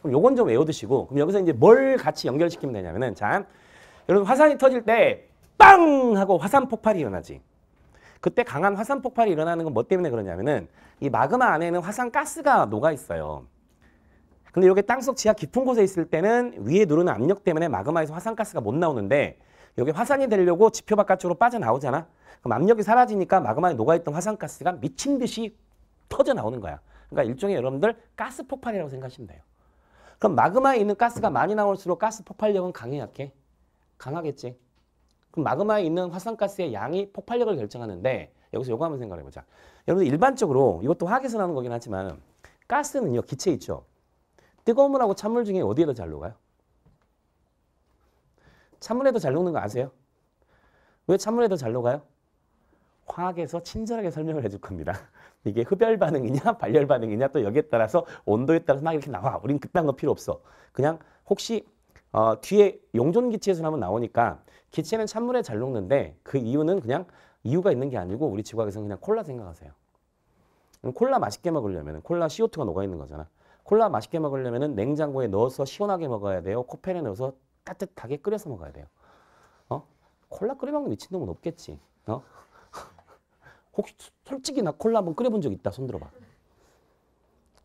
그럼 요건 좀 외워두시고 그럼 여기서 이제 뭘 같이 연결시키면 되냐면은 자 여러분 화산이 터질 때 빵 하고 화산 폭발이 일어나지. 그때 강한 화산 폭발이 일어나는 건 뭐 때문에 그러냐면은 이 마그마 안에는 화산 가스가 녹아 있어요. 근데 이게 땅속 지하 깊은 곳에 있을 때는 위에 누르는 압력 때문에 마그마에서 화산 가스가 못 나오는데 여기 화산이 되려고 지표 바깥쪽으로 빠져나오잖아. 그럼 압력이 사라지니까 마그마에 녹아있던 화산가스가 미친 듯이 터져 나오는 거야. 그러니까 일종의 여러분들 가스 폭발이라고 생각하시면 돼요. 그럼 마그마에 있는 가스가 많이 나올수록 가스 폭발력은 강해 약해? 강하겠지. 그럼 마그마에 있는 화산가스의 양이 폭발력을 결정하는데 여기서 요거 한번 생각해 보자. 여러분 일반적으로 이것도 화학에서 나오는 거긴 하지만 가스는요 기체 있죠. 뜨거운 물하고 찬물 중에 어디에 더 잘 녹아요? 찬물에 더잘 녹는 거 아세요? 왜 찬물에 더잘 녹아요? 화학에서 친절하게 설명을 해줄 겁니다. 이게 흡열 반응이냐 발열 반응이냐 또 여기에 따라서 온도에 따라서 막 이렇게 나와. 우린 그딴 거 필요 없어. 그냥 혹시 어, 뒤에 용존 기체에서 나면 나오니까 기체는 찬물에 잘 녹는데 그 이유는 그냥 이유가 있는 게 아니고 우리 지구학에서는 그냥 콜라 생각하세요. 콜라 맛있게 먹으려면 콜라 CO2가 녹아있는 거잖아. 콜라 맛있게 먹으려면 냉장고에 넣어서 시원하게 먹어야 돼요. 코펜에 넣어서 따뜻하게 끓여서 먹어야 돼요. 어? 콜라 끓여 먹는 미친놈은 없겠지. 어? 혹시 솔직히 나 콜라 한번 끓여본 적 있다. 손 들어봐.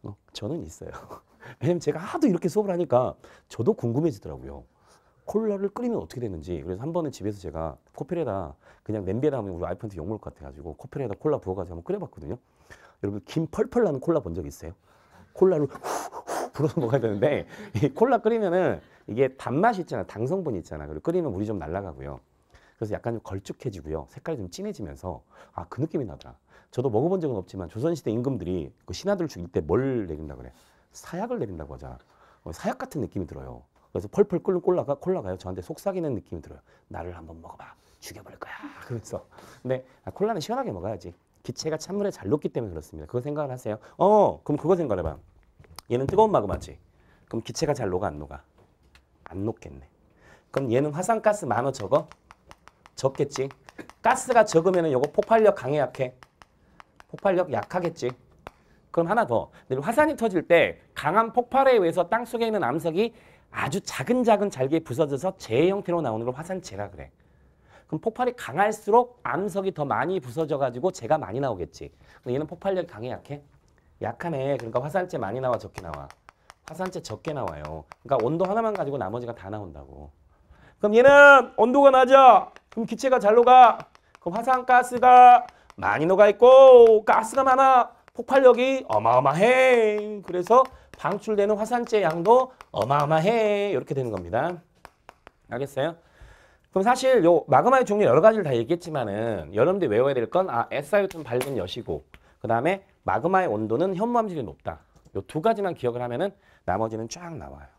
어, 저는 있어요. 왜냐면 제가 하도 이렇게 수업을 하니까 저도 궁금해지더라고요. 콜라를 끓이면 어떻게 되는지. 그래서 한 번은 집에서 제가 코펠에다 그냥 냄비에다 하면 우리 아이폰한테 욕먹을 것 같아가지고 코펠에다 콜라 부어가지고 한번 끓여봤거든요. 여러분 김 펄펄 나는 콜라 본 적 있어요? 콜라를 후후 불어서 먹어야 되는데 이 콜라 끓이면은 이게 단맛이 있잖아, 당 성분이 있잖아. 그리고 끓이면 물이 좀 날아가고요. 그래서 약간 좀 걸쭉해지고요. 색깔이 좀 진해지면서 아 그 느낌이 나더라. 저도 먹어본 적은 없지만 조선시대 임금들이 그 신하들 죽일 때 뭘 내린다 고 그래? 사약을 내린다고 하자. 잖 어, 사약 같은 느낌이 들어요. 그래서 펄펄 끓는 콜라가 콜라가요. 저한테 속삭이는 느낌이 들어요. 나를 한번 먹어봐. 죽여버릴 거야. 그래서 근데 아, 콜라는 시원하게 먹어야지. 기체가 찬물에 잘 녹기 때문에 그렇습니다. 그거 생각을 하세요. 어, 그럼 그거 생각해봐. 얘는 뜨거운 마그마지. 그럼 기체가 잘 녹아 안 녹아? 안 녹겠네. 그럼 얘는 화산가스 많어 적어? 적겠지. 가스가 적으면 요거 폭발력 강해 약해? 폭발력 약하겠지. 그럼 하나 더. 화산이 터질 때 강한 폭발에 의해서 땅속에 있는 암석이 아주 작은 작은 잘게 부서져서 재 형태로 나오는 걸 화산재라 그래. 그럼 폭발이 강할수록 암석이 더 많이 부서져가지고 재가 많이 나오겠지. 근데 얘는 폭발력이 강해 약해? 약하네. 그러니까 화산재 많이 나와 적게 나와. 화산재 적게 나와요. 그러니까 온도 하나만 가지고 나머지가 다 나온다고. 그럼 얘는 온도가 낮아. 그럼 기체가 잘 녹아. 그럼 화산가스가 많이 녹아 있고 가스가 많아. 폭발력이 어마어마해. 그래서 방출되는 화산재 양도 어마어마해. 이렇게 되는 겁니다. 알겠어요? 그럼 사실 요 마그마의 종류 여러 가지를 다 얘기했지만은 여러분들이 외워야 될 건 아, SIO는 밝은 여시고 그다음에 마그마의 온도는 현무암질이 높다. 요 두 가지만 기억을 하면은 나머지는 쫙 나와요.